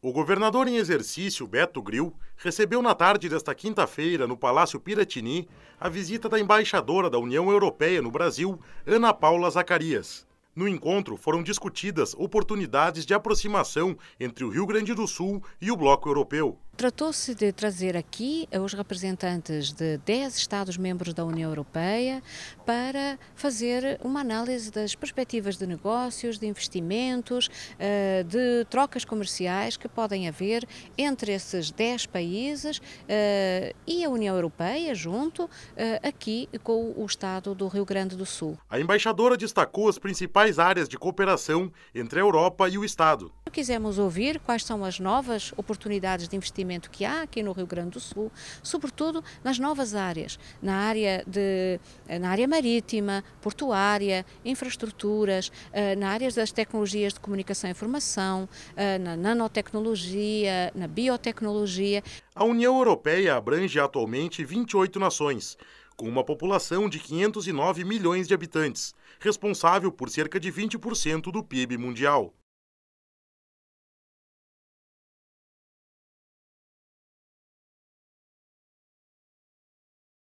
O governador em exercício, Beto Gril, recebeu na tarde desta quinta-feira, no Palácio Piratini, a visita da embaixadora da União Europeia no Brasil, Ana Paula Zacarias. No encontro foram discutidas oportunidades de aproximação entre o Rio Grande do Sul e o Bloco Europeu. Tratou-se de trazer aqui eh, os representantes de 10 Estados-membros da União Europeia para fazer uma análise das perspectivas de negócios, de investimentos, eh, de trocas comerciais que podem haver entre esses 10 países eh, e a União Europeia, junto aqui com o Estado do Rio Grande do Sul. A embaixadora destacou as principais áreas de cooperação entre a Europa e o Estado Quisemos ouvir quais são as novas oportunidades de investimento que há aqui no Rio Grande do Sul, sobretudo nas novas áreas, na área, de, eh, na área marítima, portuária, infraestruturas, eh, na área das tecnologias de comunicação e informação, eh, na nanotecnologia, na biotecnologia. A União Europeia abrange atualmente 28 nações com uma população de 509 milhões de habitantes, responsável por cerca de 20% do PIB mundial.